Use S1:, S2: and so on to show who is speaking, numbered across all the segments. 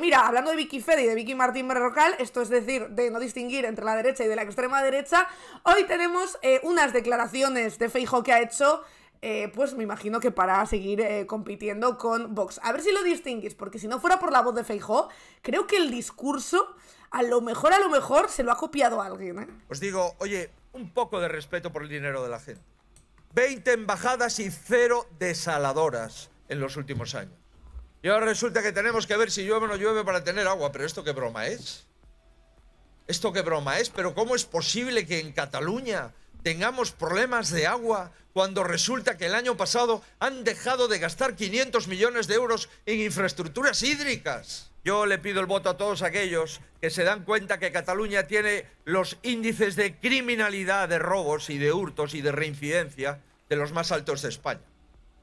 S1: Mira, hablando de Vicky Fede y de Vicky Martín Berrocal, esto es decir, de no distinguir entre la derecha y de la extrema derecha, hoy tenemos eh, unas declaraciones de Feijo que ha hecho, eh, pues me imagino que para seguir eh, compitiendo con Vox. A ver si lo distinguís, porque si no fuera por la voz de Feijo, creo que el discurso, a lo mejor, a lo mejor, se lo ha copiado a alguien.
S2: Os digo, oye, un poco de respeto por el dinero de la gente. 20 embajadas y cero desaladoras en los últimos años. Y ahora resulta que tenemos que ver si llueve o no llueve para tener agua. Pero esto qué broma es. Esto qué broma es. Pero ¿cómo es posible que en Cataluña tengamos problemas de agua cuando resulta que el año pasado han dejado de gastar 500 millones de euros en infraestructuras hídricas? Yo le pido el voto a todos aquellos que se dan cuenta que Cataluña tiene los índices de criminalidad, de robos y de hurtos y de reincidencia de los más altos de España.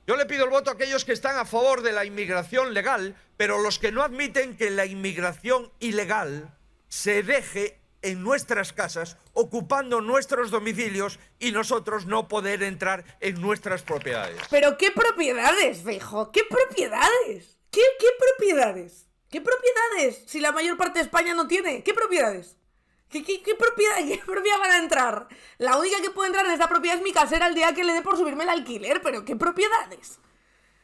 S2: Yo le pido el voto a aquellos que están a favor de la inmigración legal, pero los que no admiten que la inmigración ilegal se deje en nuestras casas, ocupando nuestros domicilios y nosotros no poder entrar en nuestras propiedades. Pero
S1: qué propiedades, viejo? qué propiedades. qué propiedades? ¿Qué propiedades? Si la mayor parte de España no tiene, ¿qué propiedades? ¿Qué, propiedad, ¿Qué propiedad van a entrar? La única que puede entrar en esta propiedad es mi casera el día que le dé por subirme el alquiler, pero ¿qué propiedades?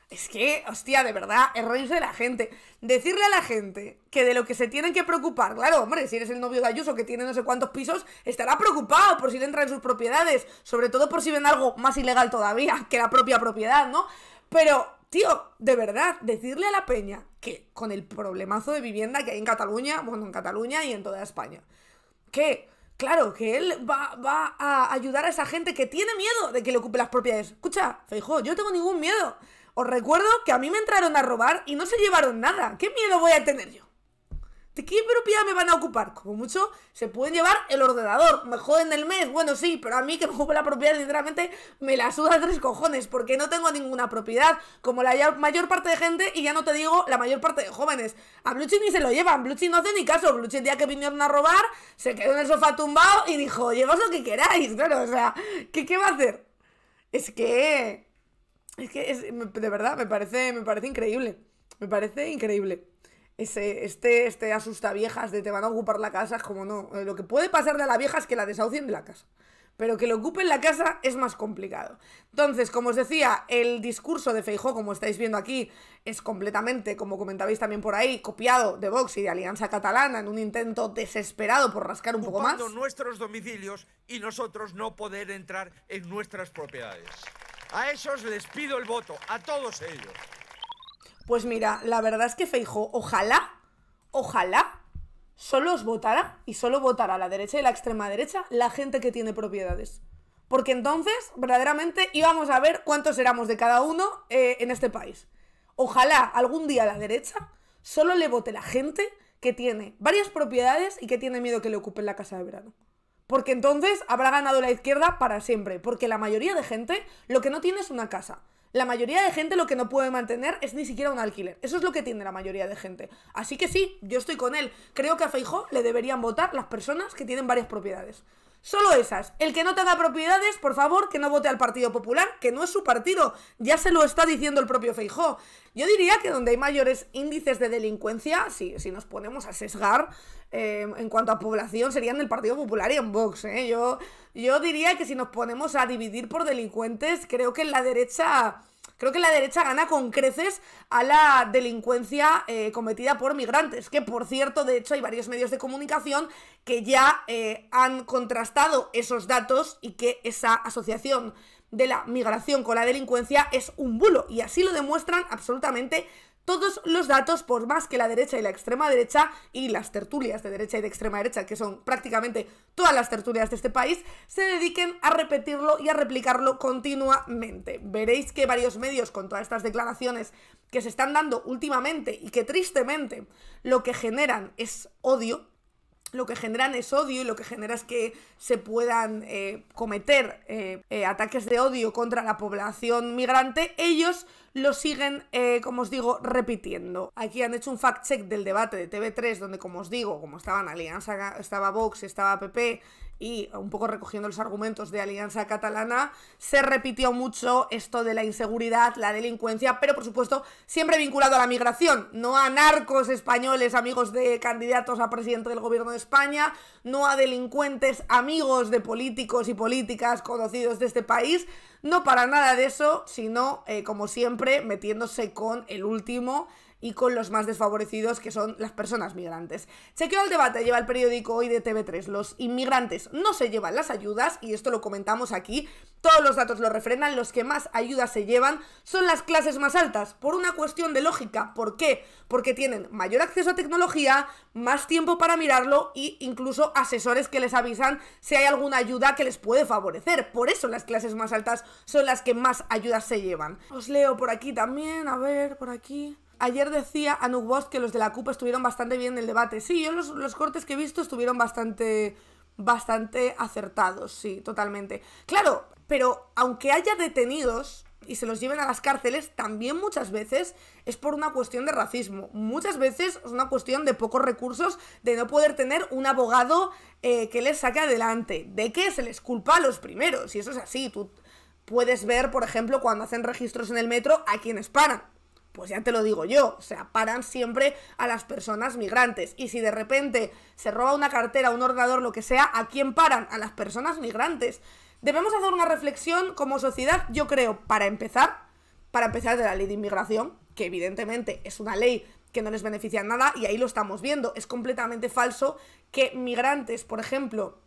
S1: Es que, hostia, de verdad, es reírse de la gente. Decirle a la gente que de lo que se tienen que preocupar, claro, hombre, si eres el novio de Ayuso que tiene no sé cuántos pisos, estará preocupado por si le entra en sus propiedades, sobre todo por si ven algo más ilegal todavía que la propia propiedad, ¿no? Pero, tío, de verdad, decirle a la peña que con el problemazo de vivienda que hay en Cataluña, bueno, en Cataluña y en toda España, que Claro, que él va, va, a ayudar a esa gente que tiene miedo de que le ocupe las propiedades. Escucha, Feijo, yo no tengo ningún miedo. Os recuerdo que a mí me entraron a robar y no se llevaron nada. ¿Qué miedo voy a tener yo? qué propiedad me van a ocupar? Como mucho, se pueden llevar el ordenador. Me joden el mes, bueno, sí, pero a mí que me ocupe la propiedad, Literalmente me la suda tres cojones, porque no tengo ninguna propiedad, como la mayor parte de gente, y ya no te digo la mayor parte de jóvenes. A Bluchi ni se lo llevan, Bluchi no hace ni caso. el día que vinieron a robar, se quedó en el sofá tumbado y dijo, llevas lo que queráis, claro, o sea, ¿qué, va a hacer? Es que. Es que, de verdad, me parece, me parece increíble. Me parece increíble ese, este, este asusta viejas de te van a ocupar la casa, es como no. Eh, lo que puede pasar de la vieja es que la desahucien de la casa. Pero que le ocupen la casa es más complicado. Entonces, como os decía, el discurso de Feijó, como estáis viendo aquí, es completamente, como comentabais también por ahí, copiado de Vox y de Alianza Catalana en un intento desesperado por rascar un poco más.
S2: nuestros domicilios y nosotros no poder entrar en nuestras propiedades. A esos les pido el voto, a todos ellos.
S1: Pues mira, la verdad es que Feijo, ojalá, ojalá, solo os votará y solo votará a la derecha y la extrema derecha la gente que tiene propiedades. Porque entonces, verdaderamente, íbamos a ver cuántos éramos de cada uno eh, en este país. Ojalá algún día la derecha solo le vote la gente que tiene varias propiedades y que tiene miedo que le ocupen la casa de verano. Porque entonces habrá ganado la izquierda para siempre. Porque la mayoría de gente lo que no tiene es una casa. La mayoría de gente lo que no puede mantener es ni siquiera un alquiler. Eso es lo que tiene la mayoría de gente. Así que sí, yo estoy con él. Creo que a Feijó le deberían votar las personas que tienen varias propiedades. Solo esas. El que no tenga propiedades, por favor, que no vote al Partido Popular, que no es su partido. Ya se lo está diciendo el propio Feijó. Yo diría que donde hay mayores índices de delincuencia, si, nos ponemos a sesgar eh, en cuanto a población, serían el Partido Popular y en Vox. Eh. Yo, yo diría que si nos ponemos a dividir por delincuentes, creo que en la derecha Creo que la derecha gana con creces a la delincuencia eh, cometida por migrantes, que por cierto, de hecho, hay varios medios de comunicación que ya eh, han contrastado esos datos y que esa asociación de la migración con la delincuencia es un bulo. Y así lo demuestran absolutamente todos los datos, por más que la derecha y la extrema derecha y las tertulias de derecha y de extrema derecha, que son prácticamente todas las tertulias de este país, se dediquen a repetirlo y a replicarlo continuamente. Veréis que varios medios con todas estas declaraciones que se están dando últimamente y que tristemente lo que generan es odio, lo que generan es odio y lo que genera es que se puedan eh, cometer eh, eh, ataques de odio contra la población migrante, ellos lo siguen, como os digo, repitiendo. Aquí han hecho un fact-check del debate de TV3, donde, como os digo, como estaban Alianza, estaba Vox, estaba PP, y un poco recogiendo los argumentos de Alianza Catalana, se repitió mucho esto de la inseguridad, la delincuencia, pero por supuesto siempre vinculado a la migración, no a narcos españoles amigos de candidatos a presidente del gobierno de España, no a delincuentes amigos de políticos y políticas conocidos de este país, no para nada de eso, sino, eh, como siempre, metiéndose con el último y con los más desfavorecidos, que son las personas migrantes. se quedó el debate, lleva el periódico hoy de TV3. Los inmigrantes no se llevan las ayudas, y esto lo comentamos aquí, todos los datos lo refrenan, los que más ayudas se llevan son las clases más altas, por una cuestión de lógica. ¿Por qué? Porque tienen mayor acceso a tecnología, más tiempo para mirarlo e incluso asesores que les avisan si hay alguna ayuda que les puede favorecer. Por eso las clases más altas son las que más ayudas se llevan. Os leo por aquí también, a ver, por aquí. Ayer decía Anuk Boss que los de la CUP estuvieron bastante bien en el debate. Sí, yo los, cortes que he visto estuvieron bastante bastante acertados, sí, totalmente. Claro, pero aunque haya detenidos y se los lleven a las cárceles, también muchas veces es por una cuestión de racismo. Muchas veces es una cuestión de pocos recursos, de no poder tener un abogado eh, que les saque adelante. ¿De qué se les culpa a los primeros? Y eso es así, tú puedes ver, por ejemplo, cuando hacen registros en el metro, a quienes paran. Pues ya te lo digo yo, o sea, paran siempre a las personas migrantes. Y si de repente se roba una cartera, un ordenador, lo que sea, ¿a quién paran? A las personas migrantes. Debemos hacer una reflexión como sociedad, yo creo, para empezar, para empezar de la ley de inmigración, que evidentemente es una ley que no les beneficia nada y ahí lo estamos viendo. Es completamente falso que migrantes, por ejemplo,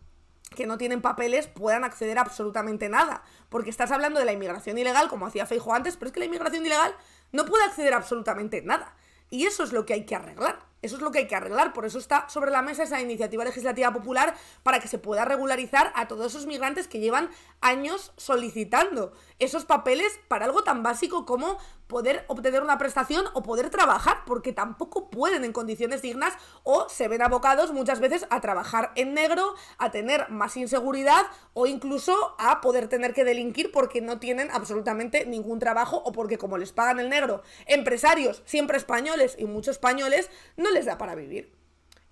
S1: que no tienen papeles puedan acceder a absolutamente nada. Porque estás hablando de la inmigración ilegal, como hacía Feijo antes, pero es que la inmigración ilegal no puede acceder a absolutamente nada. Y eso es lo que hay que arreglar. Eso es lo que hay que arreglar. Por eso está sobre la mesa esa iniciativa legislativa popular para que se pueda regularizar a todos esos migrantes que llevan años solicitando esos papeles para algo tan básico como poder obtener una prestación o poder trabajar, porque tampoco pueden en condiciones dignas o se ven abocados muchas veces a trabajar en negro, a tener más inseguridad o incluso a poder tener que delinquir porque no tienen absolutamente ningún trabajo o porque como les pagan el negro, empresarios siempre españoles y muchos españoles, no les da para vivir.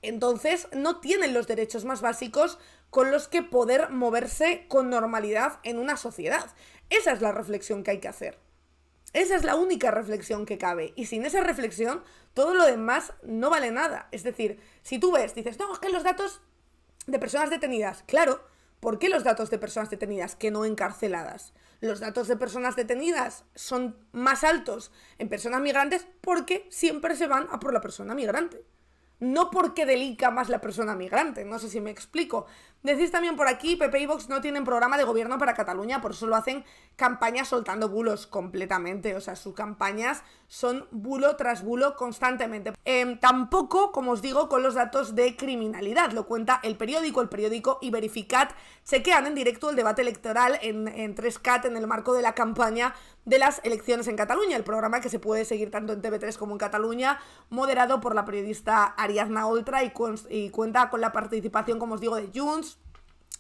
S1: Entonces no tienen los derechos más básicos con los que poder moverse con normalidad en una sociedad. Esa es la reflexión que hay que hacer. Esa es la única reflexión que cabe. Y sin esa reflexión, todo lo demás no vale nada. Es decir, si tú ves, dices, no, es que los datos de personas detenidas, claro, ¿por qué los datos de personas detenidas que no encarceladas? Los datos de personas detenidas son más altos en personas migrantes porque siempre se van a por la persona migrante. No porque delica más la persona migrante, no sé si me explico. Decís también por aquí, Pepe y Vox no tienen programa de gobierno para Cataluña, por eso lo hacen campañas soltando bulos completamente. O sea, sus campañas son bulo tras bulo constantemente. Em, tampoco, como os digo, con los datos de criminalidad. Lo cuenta el periódico, el periódico y Verificat. Chequean en directo el debate electoral en, en 3CAT en el marco de la campaña de las elecciones en Cataluña, el programa que se puede seguir tanto en TV3 como en Cataluña, moderado por la periodista Ariadna Oltra y, y cuenta con la participación, como os digo, de Junts,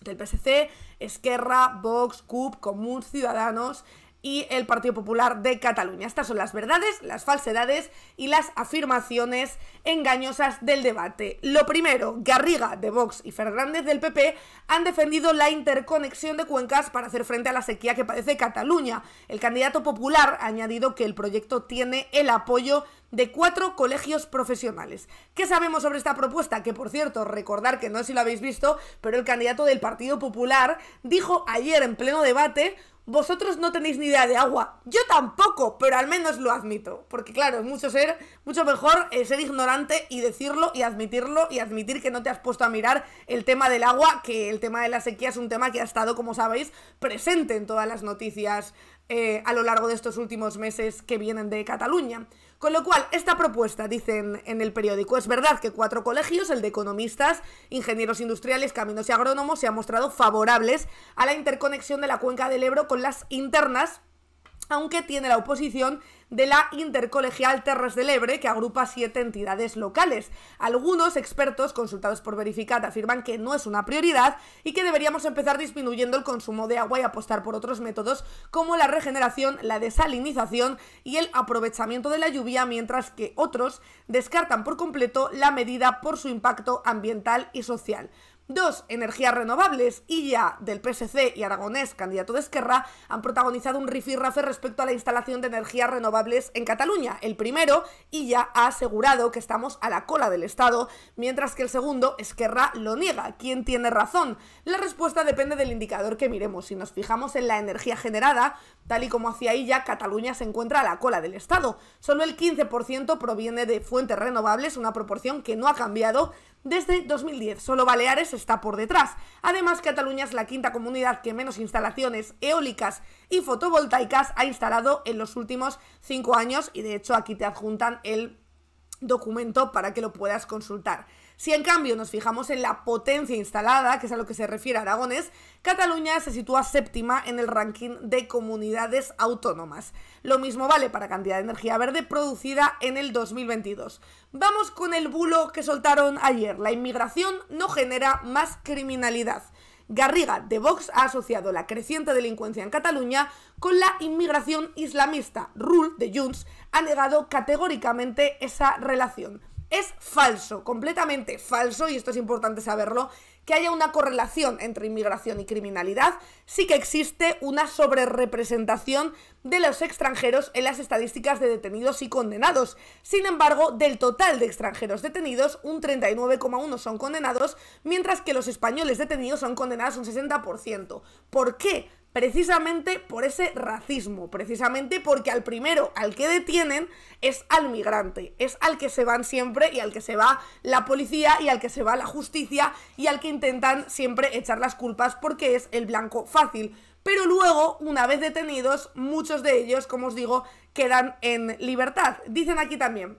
S1: del PSC, Esquerra, Vox, CUP, Común, Ciudadanos, y el Partido Popular de Cataluña. Estas son las verdades, las falsedades y las afirmaciones engañosas del debate. Lo primero, Garriga de Vox y Fernández del PP han defendido la interconexión de cuencas para hacer frente a la sequía que padece Cataluña. El candidato popular ha añadido que el proyecto tiene el apoyo de cuatro colegios profesionales. ¿Qué sabemos sobre esta propuesta? Que por cierto, recordar que no sé si lo habéis visto, pero el candidato del Partido Popular dijo ayer en pleno debate vosotros no tenéis ni idea de agua. Yo tampoco, pero al menos lo admito. Porque claro, es mucho ser, mucho mejor eh, ser ignorante y decirlo y admitirlo y admitir que no te has puesto a mirar el tema del agua, que el tema de la sequía es un tema que ha estado, como sabéis, presente en todas las noticias eh, a lo largo de estos últimos meses que vienen de Cataluña. Con lo cual, esta propuesta, dicen en el periódico, es verdad que cuatro colegios, el de economistas, ingenieros industriales, caminos y agrónomos, se han mostrado favorables a la interconexión de la cuenca del Ebro con las internas aunque tiene la oposición de la Intercolegial Terras del Ebre, que agrupa siete entidades locales. Algunos expertos consultados por Verificat afirman que no es una prioridad y que deberíamos empezar disminuyendo el consumo de agua y apostar por otros métodos como la regeneración, la desalinización y el aprovechamiento de la lluvia, mientras que otros descartan por completo la medida por su impacto ambiental y social. Dos, energías renovables. Illa, del PSC, y Aragonés, candidato de Esquerra, han protagonizado un rifirrafe respecto a la instalación de energías renovables en Cataluña. El primero, Illa, ha asegurado que estamos a la cola del Estado, mientras que el segundo, Esquerra, lo niega. ¿Quién tiene razón? La respuesta depende del indicador que miremos. Si nos fijamos en la energía generada, tal y como hacía Illa, Cataluña se encuentra a la cola del Estado. Solo el 15% proviene de fuentes renovables, una proporción que no ha cambiado desde 2010. Solo Baleares está por detrás. Además, Cataluña es la quinta comunidad que menos instalaciones eólicas y fotovoltaicas ha instalado en los últimos cinco años y de hecho aquí te adjuntan el documento para que lo puedas consultar. Si en cambio nos fijamos en la potencia instalada, que es a lo que se refiere Aragones, Cataluña se sitúa séptima en el ranking de comunidades autónomas. Lo mismo vale para cantidad de energía verde producida en el 2022. Vamos con el bulo que soltaron ayer. La inmigración no genera más criminalidad. Garriga de Vox ha asociado la creciente delincuencia en Cataluña con la inmigración islamista. Rull de Junts ha negado categóricamente esa relación. Es falso, completamente falso, y esto es importante saberlo, que haya una correlación entre inmigración y criminalidad. Sí que existe una sobrerepresentación de los extranjeros en las estadísticas de detenidos y condenados. Sin embargo, del total de extranjeros detenidos, un 39,1 son condenados, mientras que los españoles detenidos son condenados un 60%. ¿Por qué? precisamente por ese racismo, precisamente porque al primero, al que detienen, es al migrante, es al que se van siempre y al que se va la policía y al que se va la justicia y al que intentan siempre echar las culpas porque es el blanco fácil. Pero luego, una vez detenidos, muchos de ellos, como os digo, quedan en libertad. Dicen aquí también,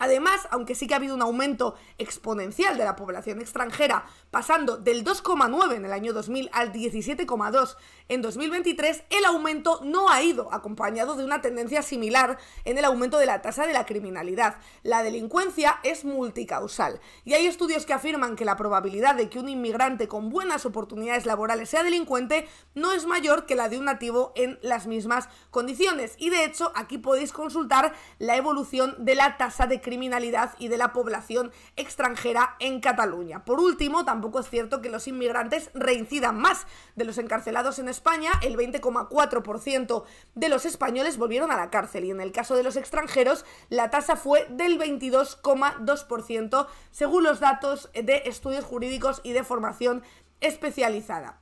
S1: Además, aunque sí que ha habido un aumento exponencial de la población extranjera, pasando del 2,9 en el año 2000 al 17,2 en 2023, el aumento no ha ido acompañado de una tendencia similar en el aumento de la tasa de la criminalidad. La delincuencia es multicausal y hay estudios que afirman que la probabilidad de que un inmigrante con buenas oportunidades laborales sea delincuente no es mayor que la de un nativo en las mismas condiciones. Y de hecho, aquí podéis consultar la evolución de la tasa de criminalidad criminalidad y de la población extranjera en Cataluña. Por último, tampoco es cierto que los inmigrantes reincidan más. De los encarcelados en España, el 20,4% de los españoles volvieron a la cárcel y en el caso de los extranjeros, la tasa fue del 22,2%, según los datos de estudios jurídicos y de formación especializada.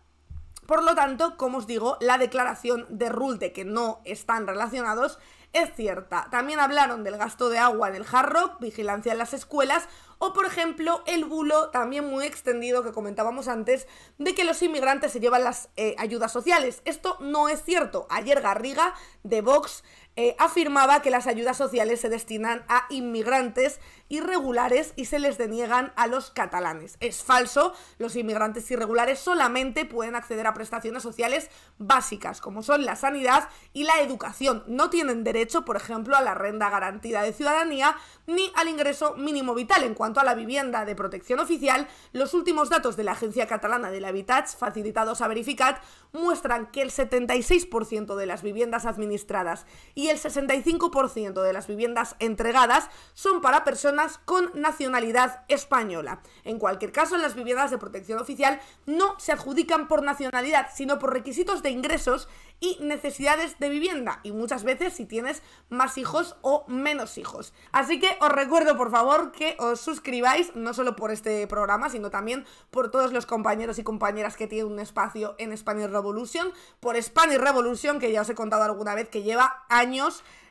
S1: Por lo tanto, como os digo, la declaración de Rulte, que no están relacionados, es cierta. También hablaron del gasto de agua en el hard rock, vigilancia en las escuelas o por ejemplo el bulo también muy extendido que comentábamos antes de que los inmigrantes se llevan las eh, ayudas sociales. Esto no es cierto. Ayer Garriga de Vox eh, afirmaba que las ayudas sociales se destinan a inmigrantes irregulares y se les deniegan a los catalanes. Es falso, los inmigrantes irregulares solamente pueden acceder a prestaciones sociales básicas, como son la sanidad y la educación. No tienen derecho, por ejemplo, a la renta garantida de ciudadanía ni al ingreso mínimo vital. En cuanto a la vivienda de protección oficial, los últimos datos de la Agencia Catalana del Habitat, facilitados a Verificat, muestran que el 76% de las viviendas administradas y el 65% de las viviendas entregadas son para personas con nacionalidad española. En cualquier caso, las viviendas de protección oficial no se adjudican por nacionalidad, sino por requisitos de ingresos y necesidades de vivienda, y muchas veces si tienes más hijos o menos hijos. Así que os recuerdo, por favor, que os suscribáis, no solo por este programa, sino también por todos los compañeros y compañeras que tienen un espacio en Spanish Revolution, por Spanish Revolution, que ya os he contado alguna vez que lleva años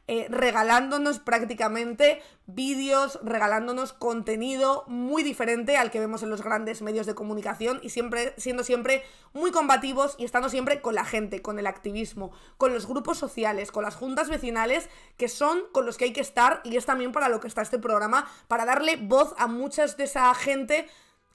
S1: eh, regalándonos prácticamente vídeos, regalándonos contenido muy diferente al que vemos en los grandes medios de comunicación y siempre siendo siempre muy combativos y estando siempre con la gente, con el activismo, con los grupos sociales, con las juntas vecinales, que son con los que hay que estar y es también para lo que está este programa, para darle voz a muchas de esa gente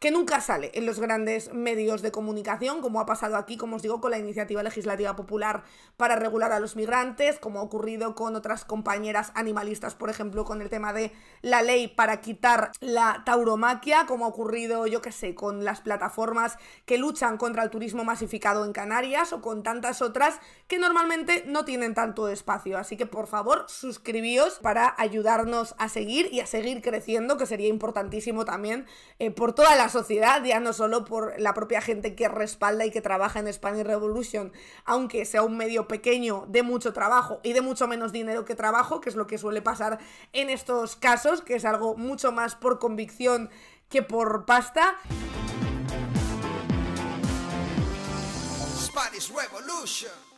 S1: que nunca sale en los grandes medios de comunicación, como ha pasado aquí, como os digo, con la iniciativa legislativa popular para regular a los migrantes, como ha ocurrido con otras compañeras animalistas, por ejemplo, con el tema de la ley para quitar la tauromaquia, como ha ocurrido, yo qué sé, con las plataformas que luchan contra el turismo masificado en Canarias o con tantas otras que normalmente no tienen tanto espacio. Así que por favor, suscribíos para ayudarnos a seguir y a seguir creciendo, que sería importantísimo también eh, por todas las sociedad, ya no solo por la propia gente que respalda y que trabaja en Spanish Revolution, aunque sea un medio pequeño de mucho trabajo y de mucho menos dinero que trabajo, que es lo que suele pasar en estos casos, que es algo mucho más por convicción que por pasta.
S2: Spanish Revolution.